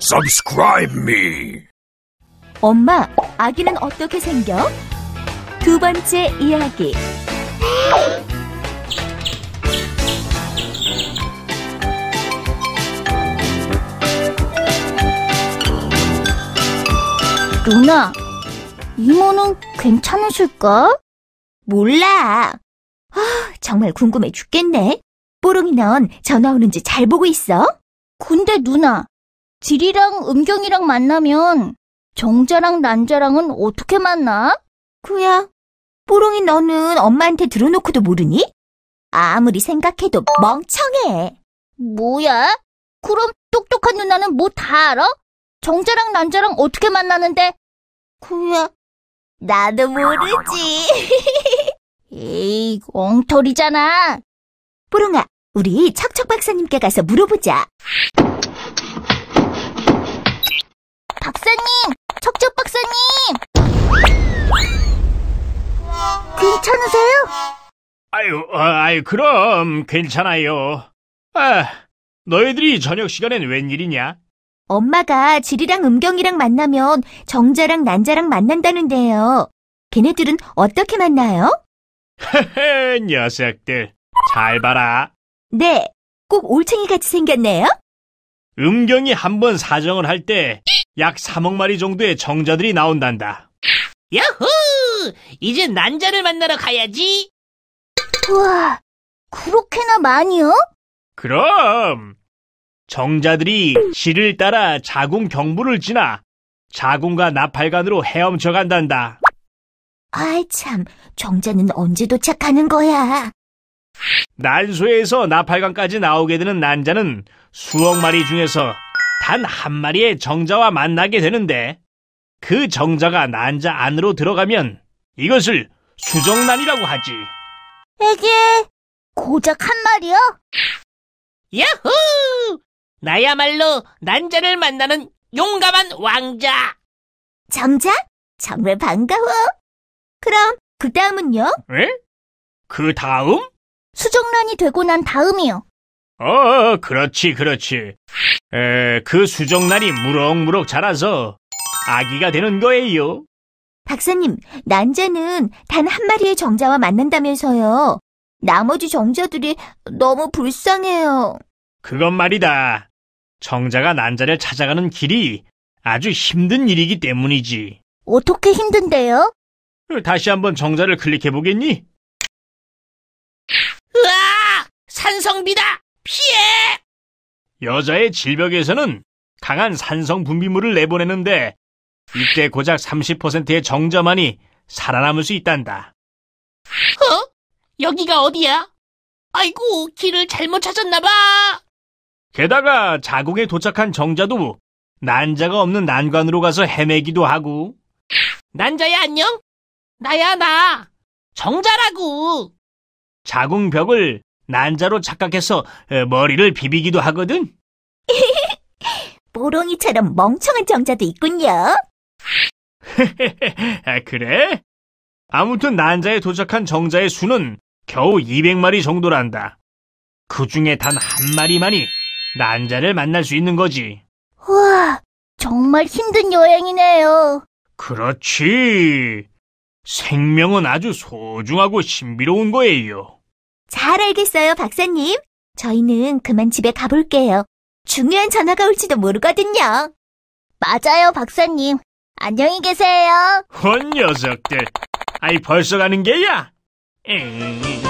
Subscribe me. 엄마, 아기는 어떻게 생겨? 두 번째 이야기. 누나, 이모는 괜찮으실까? 몰라. 아, 정말 궁금해 죽겠네. 뽀롱이 넌 전화 오는지 잘 보고 있어? 근데 누나, 지리랑 음경이랑 만나면 정자랑 난자랑은 어떻게 만나? 그야, 뽀롱이 너는 엄마한테 들어놓고도 모르니? 아무리 생각해도 멍청해. 뭐야? 그럼 똑똑한 누나는 뭐 다 알아? 정자랑 난자랑 어떻게 만나는데? 그야, 나도 모르지. 에이, 엉터리잖아. 뽀롱아, 우리 척척 박사님께 가서 물어보자. 박사님! 척척 박사님! 괜찮으세요? 아유, 어, 아유, 그럼 괜찮아요. 아, 너희들이 저녁 시간엔 웬일이냐? 엄마가 지리랑 음경이랑 만나면 정자랑 난자랑 만난다는데요. 걔네들은 어떻게 만나요? 헤헤, 녀석들. 잘 봐라. 네, 꼭 올챙이같이 생겼네요. 음경이 한 번 사정을 할 때 약 3억 마리 정도의 정자들이 나온단다. 야호! 이제 난자를 만나러 가야지. 우와, 그렇게나 많이요? 그럼 정자들이 실를 따라 자궁 경부를 지나 자궁과 나팔관으로 헤엄쳐 간단다. 아이 참, 정자는 언제 도착하는 거야? 난소에서 나팔강까지 나오게 되는 난자는 수억 마리 중에서 단 한 마리의 정자와 만나게 되는데 그 정자가 난자 안으로 들어가면 이것을 수정난이라고 하지. 이게 고작 한 마리요? 야호! 나야말로 난자를 만나는 용감한 왕자. 정자? 정말 반가워. 그럼 그 다음은요? 에? 그 다음? 수정란이 되고 난 다음이요. 어, 그렇지, 그렇지. 에, 그 수정란이 무럭무럭 자라서 아기가 되는 거예요. 박사님, 난자는단 한 마리의 정자와 만난다면서요. 나머지 정자들이 너무 불쌍해요. 그건 말이다. 정자가 난자를 찾아가는 길이 아주 힘든 일이기 때문이지. 어떻게 힘든데요? 다시 한번 정자를 클릭해 보겠니? 산성비다! 피해! 여자의 질벽에서는 강한 산성 분비물을 내보내는데 이때 고작 30%의 정자만이 살아남을 수 있단다. 어? 여기가 어디야? 아이고, 길을 잘못 찾았나봐. 게다가 자궁에 도착한 정자도 난자가 없는 난관으로 가서 헤매기도 하고. 난자야, 안녕? 나야, 나. 정자라고. 자궁벽을 난자로 착각해서 머리를 비비기도 하거든. 뽀롱이처럼 멍청한 정자도 있군요. 아, 그래? 아무튼 난자에 도착한 정자의 수는 겨우 200마리 정도란다. 그 중에 단 한 마리만이 난자를 만날 수 있는 거지. 우와, 정말 힘든 여행이네요. 그렇지. 생명은 아주 소중하고 신비로운 거예요. 잘 알겠어요, 박사님. 저희는 그만 집에 가볼게요. 중요한 전화가 올지도 모르거든요. 맞아요, 박사님. 안녕히 계세요. 헌 녀석들. 아이 벌써 가는 게야? 에이.